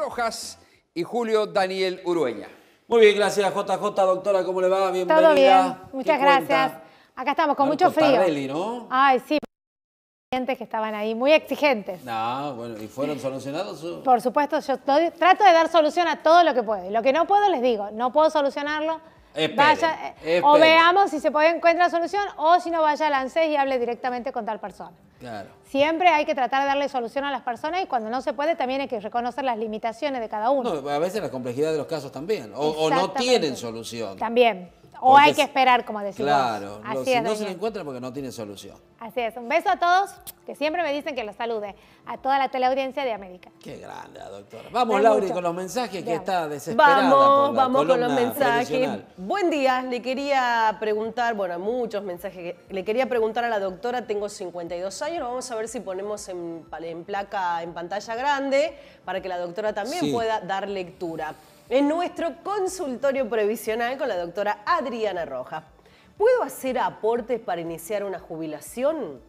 Rojas y Julio Daniel Urueña. Muy bien, gracias JJ, doctora, ¿cómo le va? Bienvenida. Todo bien, muchas gracias. Acá estamos con mucho frío. Tardelli, ¿no? Ay, sí, que estaban ahí, muy exigentes. No, bueno, ¿y fueron solucionados? Por supuesto, yo trato de dar solución a todo lo que puedo. Lo que no puedo les digo, no puedo solucionarlo. Eh, o veamos si se puede encontrar solución o si no vaya al ANSES y hable directamente con tal persona. Siempre hay que tratar de darle solución a las personas y cuando no se puede también hay que reconocer las limitaciones de cada uno. a veces la complejidad de los casos también. O, o no tienen solución. También. O hay que esperar, como decimos. Claro, Así si no se encuentra porque no tiene solución. Así es. Un beso a todos, que siempre me dicen que los salude. A toda la teleaudiencia de América. Qué grande, doctora. Vamos, Lauri, con los mensajes, que está desesperada. Vamos, vamos con los mensajes. Buen día, le quería preguntar, bueno, muchos mensajes. Le quería preguntar a la doctora, tengo 52 años, vamos a ver si ponemos en, placa, en pantalla grande, para que la doctora también pueda dar lectura en nuestro consultorio previsional con la doctora Adriana Rojas. ¿Puedo hacer aportes para iniciar una jubilación?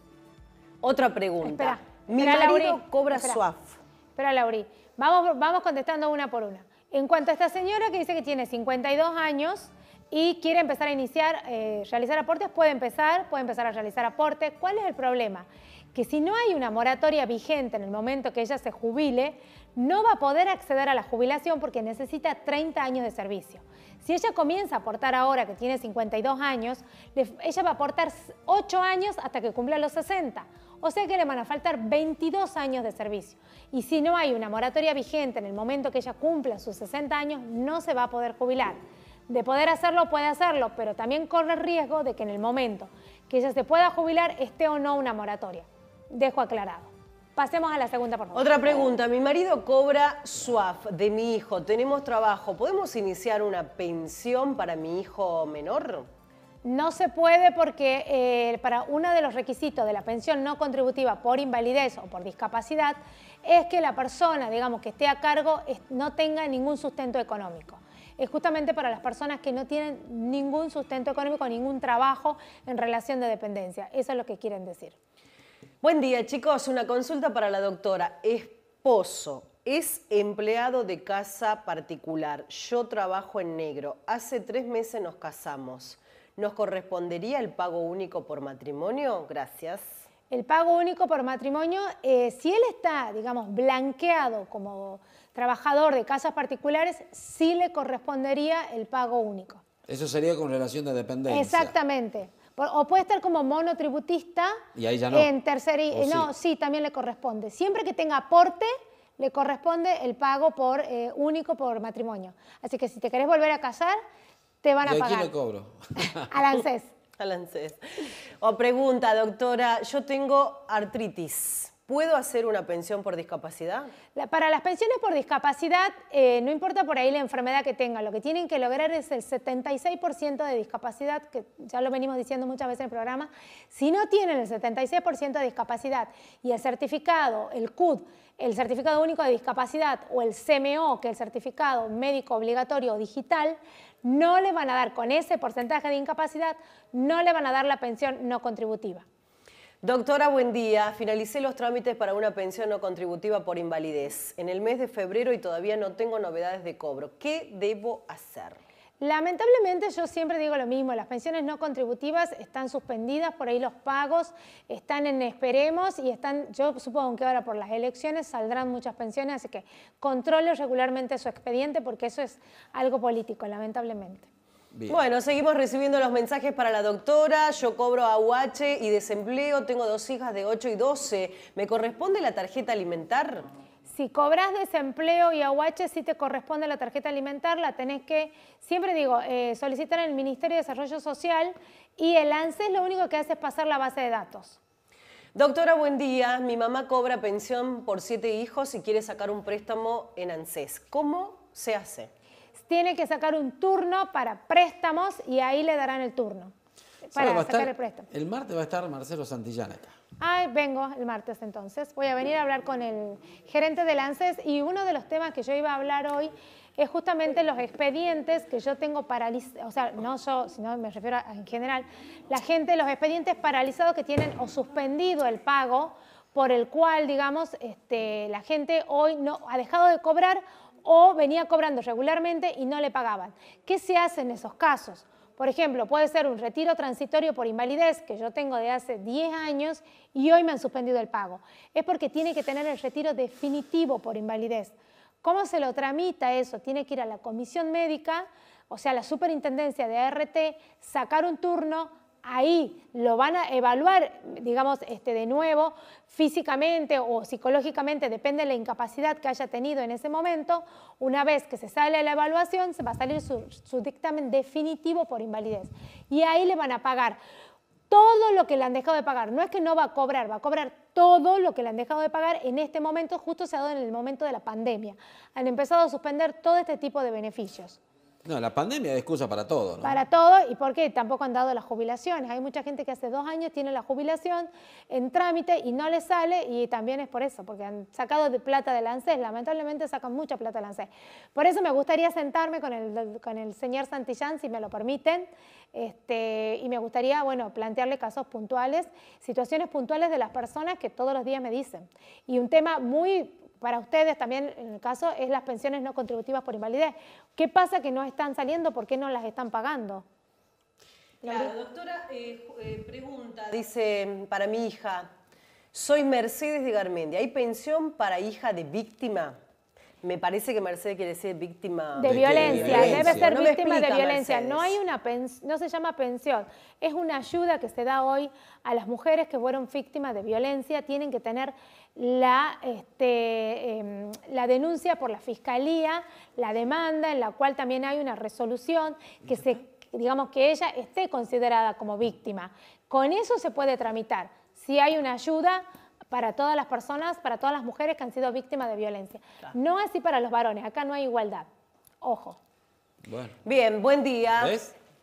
Otra pregunta. Espera, Mi cobra espera, SUAF. Espera, Lauri. Vamos, vamos contestando una por una. En cuanto a esta señora que dice que tiene 52 años y quiere empezar a iniciar, eh, realizar aportes, puede empezar, puede empezar a realizar aportes. ¿Cuál es el problema? que si no hay una moratoria vigente en el momento que ella se jubile, no va a poder acceder a la jubilación porque necesita 30 años de servicio. Si ella comienza a aportar ahora que tiene 52 años, ella va a aportar 8 años hasta que cumpla los 60. O sea que le van a faltar 22 años de servicio. Y si no hay una moratoria vigente en el momento que ella cumpla sus 60 años, no se va a poder jubilar. De poder hacerlo, puede hacerlo, pero también corre el riesgo de que en el momento que ella se pueda jubilar esté o no una moratoria dejo aclarado. Pasemos a la segunda, por favor. Otra pregunta. Mi marido cobra SUAF de mi hijo. Tenemos trabajo. ¿Podemos iniciar una pensión para mi hijo menor? No se puede porque eh, para uno de los requisitos de la pensión no contributiva por invalidez o por discapacidad es que la persona, digamos, que esté a cargo no tenga ningún sustento económico es justamente para las personas que no tienen ningún sustento económico, ningún trabajo en relación de dependencia. Eso es lo que quieren decir. Buen día, chicos. Una consulta para la doctora. Esposo es empleado de casa particular. Yo trabajo en negro. Hace tres meses nos casamos. ¿Nos correspondería el pago único por matrimonio? Gracias. El pago único por matrimonio, eh, si él está, digamos, blanqueado como trabajador de casas particulares, sí le correspondería el pago único. Eso sería con relación de dependencia. Exactamente. O puede estar como monotributista. Y En tercer eh, no, sí. también le corresponde. Siempre que tenga aporte, le corresponde el pago por eh, único por matrimonio. Así que si te querés volver a casar, te van a pagar. ¿Y quién le cobro? Al ANSES. Al ANSES. O pregunta, doctora, yo tengo artritis. ¿Puedo hacer una pensión por discapacidad? para las pensiones por discapacidad, eh, no importa por ahí la enfermedad que tenga. lo que tienen que lograr es el 76% de discapacidad, que ya lo venimos diciendo muchas veces en el programa. Si no tienen el 76% de discapacidad y el certificado, el CUD, el certificado único de discapacidad o el CMO, que es el certificado médico obligatorio digital, no le van a dar con ese porcentaje de incapacidad, no le van a dar la pensión no contributiva. Doctora, buen día. Finalicé los trámites para una pensión no contributiva por invalidez en el mes de febrero y todavía no tengo novedades de cobro. ¿Qué debo hacer? Lamentablemente yo siempre digo lo mismo, las pensiones no contributivas están suspendidas, por ahí los pagos están en esperemos y están, yo supongo que ahora por las elecciones saldrán muchas pensiones, así que controle regularmente su expediente porque eso es algo político, lamentablemente. Bueno, seguimos recibiendo los mensajes para la doctora. Yo cobro AUH y desempleo. Tengo dos hijas de 8 y 12. ¿Me corresponde la tarjeta alimentar? Si cobras desempleo y AUH, si te corresponde la tarjeta alimentar, la tenés que, siempre digo, eh, solicitar en el Ministerio de Desarrollo Social y el ANSES lo único que hace es pasar la base de datos. Doctora, buen día. Mi mamá cobra pensión por siete hijos y quiere sacar un préstamo en ANSES. ¿Cómo se hace? tiene que sacar un turno para préstamos y ahí le darán el turno para sacar el préstamo. El martes va a estar Marcelo Santillán acá. Ah, vengo el martes entonces. Voy a venir a hablar con el gerente de Lances y uno de los temas que yo iba a hablar hoy es justamente los expedientes que yo tengo paralizados, o sea, no yo, sino me refiero en general, la gente, los expedientes paralizados que tienen o suspendido el pago por el cual, digamos, este, la gente hoy no ha dejado de cobrar o venía cobrando regularmente y no le pagaban. ¿Qué se hace en esos casos? Por ejemplo, puede ser un retiro transitorio por invalidez que yo tengo de hace 10 años y hoy me han suspendido el pago. Es porque tiene que tener el retiro definitivo por invalidez. ¿Cómo se lo tramita eso? Tiene que ir a la comisión médica, o sea, a la superintendencia de ART, sacar un turno, ahí lo van a evaluar, digamos, este, de nuevo, físicamente o psicológicamente, depende de la incapacidad que haya tenido en ese momento, una vez que se sale la evaluación, se va a salir su dictamen definitivo por invalidez. Y ahí le van a pagar todo lo que le han dejado de pagar. No es que no va a cobrar, va a cobrar todo lo que le han dejado de pagar en este momento, justo se ha dado en el momento de la pandemia. Han empezado a suspender todo este tipo de beneficios. No, la pandemia es excusa para todo, ¿no? Para todo, y porque tampoco han dado las jubilaciones. Hay mucha gente que hace dos años tiene la jubilación en trámite y no le sale, y también es por eso, porque han sacado de plata de ANSES. Lamentablemente sacan mucha plata del ANSES. Por eso me gustaría sentarme con el, con el señor Santillán, si me lo permiten, este, y me gustaría, bueno, plantearle casos puntuales, situaciones puntuales de las personas que todos los días me dicen. Y un tema muy para ustedes también, en el caso, es las pensiones no contributivas por invalidez. ¿Qué pasa que no están saliendo? ¿Por qué no las están pagando? La doctora eh, eh, pregunta, dice, mm, para mi hija, soy Mercedes de Garmendi. ¿hay pensión para hija de víctima? Me parece que Mercedes quiere ser víctima de, de violencia. Debe ser víctima de violencia. No hay una no se llama pensión. Es una ayuda que se da hoy a las mujeres que fueron víctimas de violencia. Tienen que tener la, este, em, la denuncia por la fiscalía, la demanda, en la cual también hay una resolución que se, digamos que ella esté considerada como víctima. Con eso se puede tramitar. Si hay una ayuda para todas las personas, para todas las mujeres que han sido víctimas de violencia. No así para los varones, acá no hay igualdad. Ojo. Bueno. Bien, buen día.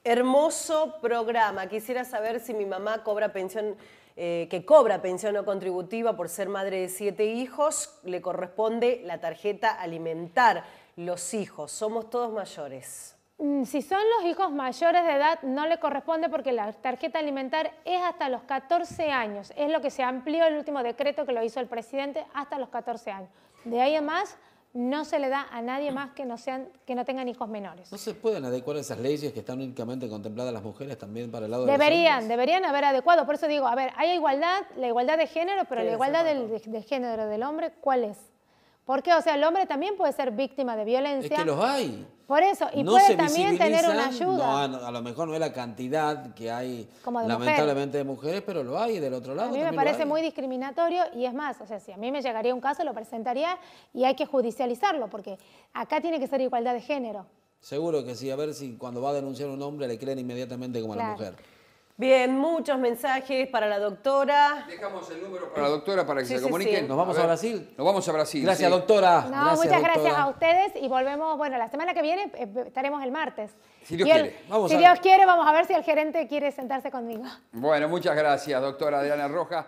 Hermoso programa. Quisiera saber si mi mamá cobra pensión, eh, que cobra pensión no contributiva por ser madre de siete hijos, le corresponde la tarjeta alimentar los hijos. Somos todos mayores. Mm, si son los hijos mayores de edad, no le corresponde porque la tarjeta alimentar es hasta los 14 años. Es lo que se amplió el último decreto que lo hizo el presidente hasta los 14 años. De ahí a más, no se le da a nadie más que no, sean, que no tengan hijos menores. ¿No se pueden adecuar esas leyes que están únicamente contempladas las mujeres también para el lado deberían, de Deberían, deberían haber adecuado. Por eso digo, a ver, hay igualdad, la igualdad de género, pero la igualdad del, de género del hombre, ¿cuál es? Porque, o sea, el hombre también puede ser víctima de violencia. Es que los hay. Por eso, y puede también tener una ayuda. No, a lo mejor no es la cantidad que hay, lamentablemente, de mujeres, pero lo hay del otro lado. A mí me parece muy discriminatorio y es más, o sea, si a mí me llegaría un caso, lo presentaría y hay que judicializarlo, porque acá tiene que ser igualdad de género. Seguro que sí, a ver si cuando va a denunciar un hombre le creen inmediatamente como a la mujer. Bien, muchos mensajes para la doctora. Dejamos el número para la doctora para que se comuniquen. Nos vamos a, Brasil. Nos vamos a Brasil. Gracias, doctora. muchas gracias a ustedes y volvemos, bueno, la semana que viene eh, estaremos el martes. Si Dios quiere. Vamos a... Dios quiere, vamos a ver si el gerente quiere sentarse conmigo. Bueno, muchas gracias, doctora Adriana Rojas.